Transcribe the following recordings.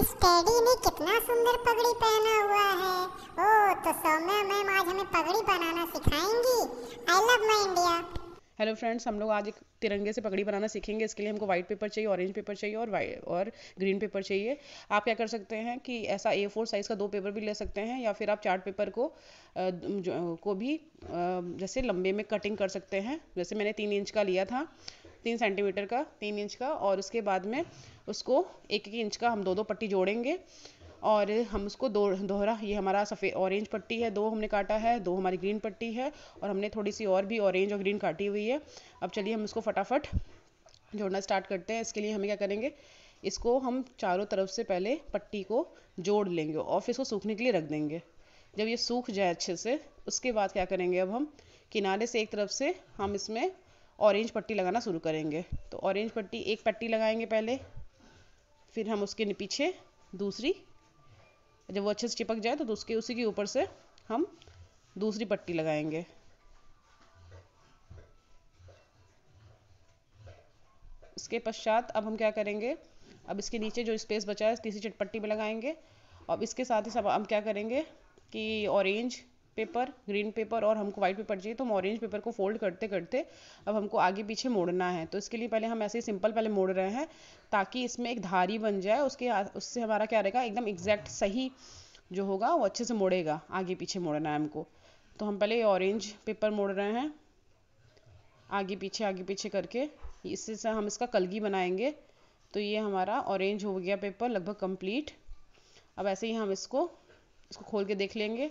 इस टेडी ने कितना सुंदर पगड़ी पहना हुआ है ओ तो सौम्या मैम आज हमें पगड़ी बनाना सिखाएंगी I love my India hello friends हम लोग आज एक तिरंगे से पगड़ी बनाना सीखेंगे इसके लिए हमको व्हाइट पेपर चाहिए ऑरेंज पेपर चाहिए और वाइट और ग्रीन पेपर चाहिए आप क्या कर सकते हैं कि ऐसा ए फोर साइज़ का दो पेपर भी ले सकते हैं या फिर आप चार्ट पेपर को को भी जैसे लंबे में कटिंग कर सकते हैं जैसे मैंने तीन इंच का लिया था तीन सेंटीमीटर का तीन इंच का और उसके बाद में उसको एक एक इंच का हम दो दो पट्टी जोड़ेंगे और हम उसको दो दोहरा ये हमारा सफ़ेद ऑरेंज पट्टी है दो हमने काटा है दो हमारी ग्रीन पट्टी है और हमने थोड़ी सी और भी ऑरेंज और ग्रीन काटी हुई है अब चलिए हम इसको फटाफट जोड़ना स्टार्ट करते हैं इसके लिए हमें क्या करेंगे इसको हम चारों तरफ से पहले पट्टी को जोड़ लेंगे और फिर इसको सूखने के लिए रख देंगे जब ये सूख जाए अच्छे से उसके बाद क्या करेंगे अब हम किनारे से एक तरफ से हम इसमें ऑरेंज पट्टी लगाना शुरू करेंगे तो ऑरेंज पट्टी एक पट्टी लगाएंगे पहले फिर हम उसके पीछे दूसरी जब वो अच्छे से चिपक जाए तो उसके उसी के ऊपर से हम दूसरी पट्टी लगाएंगे इसके पश्चात अब हम क्या करेंगे अब इसके नीचे जो स्पेस बचा है तीसरी चटपट्टी में लगाएंगे और इसके साथ ही सब हम क्या करेंगे कि ऑरेंज पेपर ग्रीन पेपर और हमको वाइट पेपर चाहिए तो हम ऑरेंज पेपर को फोल्ड करते करते अब हमको आगे पीछे मोड़ना है तो इसके लिए पहले हम ऐसे ही सिंपल पहले मोड़ रहे हैं ताकि इसमें एक धारी बन जाए उसके उससे हमारा क्या रहेगा एकदम एग्जैक्ट सही जो होगा वो अच्छे से मोड़ेगा आगे पीछे मोड़ना है हमको तो हम पहले ऑरेंज पेपर मोड़ रहे हैं आगे पीछे आगे पीछे करके इससे हम इसका कलगी बनाएंगे तो ये हमारा ऑरेंज हो गया पेपर लगभग कंप्लीट अब ऐसे ही हम इसको इसको खोल के देख लेंगे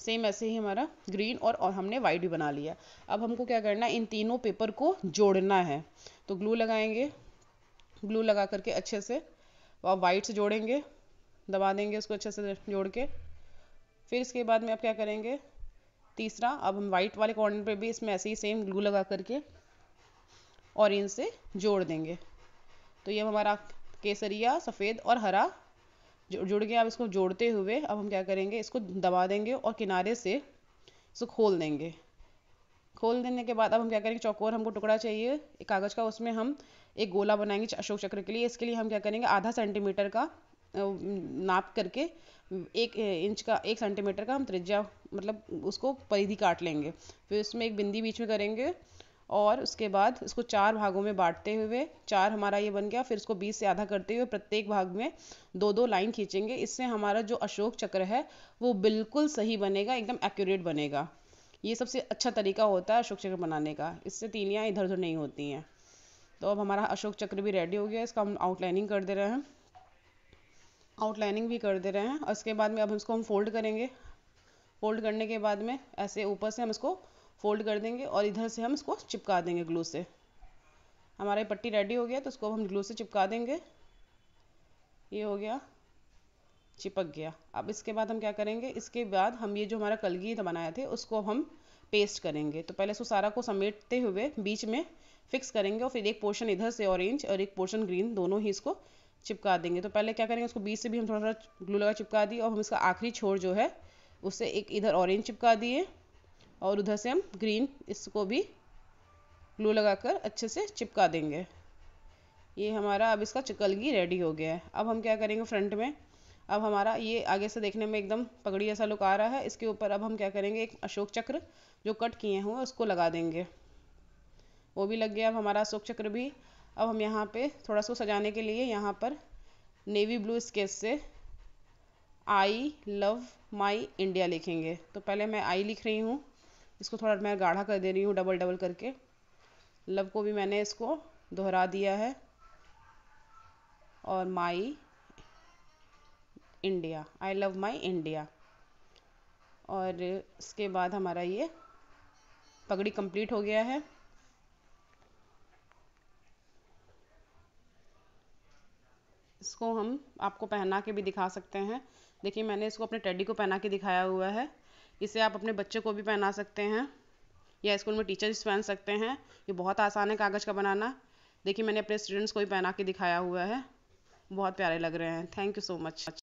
सेम ऐसे ही हमारा ग्रीन और, और हमने वाइट भी बना लिया अब हमको क्या करना है इन तीनों पेपर को जोड़ना है तो ग्लू लगाएंगे ग्लू लगा करके अच्छे से और वाइट से जोड़ेंगे दबा देंगे उसको अच्छे से जोड़ के फिर इसके बाद में आप क्या करेंगे तीसरा अब हम वाइट वाले कॉर्नर पे भी इसमें ऐसे ही सेम ग्लू लगा करके और से जोड़ देंगे तो ये हमारा केसरिया सफ़ेद और हरा जुड़ गया अब इसको जोड़ते हुए अब हम क्या करेंगे इसको दबा देंगे और किनारे से इसको खोल देंगे खोल देने के बाद अब हम क्या करेंगे चौकोर हमको टुकड़ा चाहिए एक कागज़ का उसमें हम एक गोला बनाएंगे अशोक चक्र के लिए इसके लिए हम क्या करेंगे आधा सेंटीमीटर का नाप करके एक इंच का एक सेंटीमीटर का हम त्रिज्या मतलब उसको परिधि काट लेंगे फिर उसमें एक बिंदी बीच में करेंगे और उसके बाद इसको चार भागों में बांटते हुए चार हमारा ये बन गया फिर इसको बीस से आधा करते हुए प्रत्येक भाग में दो दो लाइन खींचेंगे इससे हमारा जो अशोक चक्र है वो बिल्कुल सही बनेगा एकदम एक्यूरेट बनेगा ये सबसे अच्छा तरीका होता है अशोक चक्र बनाने का इससे तीनियाँ इधर उधर नहीं होती हैं तो अब हमारा अशोक चक्र भी रेडी हो गया इसका हम आउटलाइनिंग कर दे रहे हैं आउटलाइनिंग भी कर दे रहे हैं और इसके बाद में अब इसको हम फोल्ड करेंगे फोल्ड करने के बाद में ऐसे ऊपर से हम इसको फोल्ड कर देंगे और इधर से हम इसको चिपका देंगे ग्लू से हमारा ये पट्टी रेडी हो गया तो उसको हम ग्लू से चिपका देंगे ये हो गया चिपक गया अब इसके बाद हम क्या करेंगे इसके बाद हम ये जो हमारा कलगी बनाया थे उसको हम पेस्ट करेंगे तो पहले इसको सारा को समेटते हुए बीच में फिक्स करेंगे और फिर एक पोर्शन इधर से ऑरेंज और एक पोर्शन ग्रीन दोनों ही इसको चिपका देंगे तो पहले क्या करेंगे उसको बीच से भी हम थोड़ा थोड़ा ग्लू लगा चिपका दिए और हम इसका आखिरी छोर जो है उससे एक इधर ऑरेंज चिपका दिए और उधर से हम ग्रीन इसको भी ग्लू लगाकर अच्छे से चिपका देंगे ये हमारा अब इसका चिकलगी रेडी हो गया है अब हम क्या करेंगे फ्रंट में अब हमारा ये आगे से देखने में एकदम पगड़ी जैसा लुक आ रहा है इसके ऊपर अब हम क्या करेंगे एक अशोक चक्र जो कट किए हुए उसको लगा देंगे वो भी लग गया अब हमारा अशोक चक्र भी अब हम यहाँ पे थोड़ा सा सजाने के लिए यहाँ पर नेवी ब्लू स्केच से आई लव माई इंडिया लिखेंगे तो पहले मैं आई लिख रही हूँ इसको थोड़ा मैं गाढ़ा कर दे रही हूँ डबल डबल करके लव को भी मैंने इसको दोहरा दिया है और my India I love my India और इसके बाद हमारा ये पगड़ी कंप्लीट हो गया है इसको हम आपको पहना के भी दिखा सकते हैं देखिए मैंने इसको अपने टेडी को पहना के दिखाया हुआ है इसे आप अपने बच्चे को भी पहना सकते हैं या स्कूल में टीचर्स पहन सकते हैं ये बहुत आसान है कागज़ का बनाना देखिए मैंने अपने स्टूडेंट्स को भी पहना के दिखाया हुआ है बहुत प्यारे लग रहे हैं थैंक यू सो मच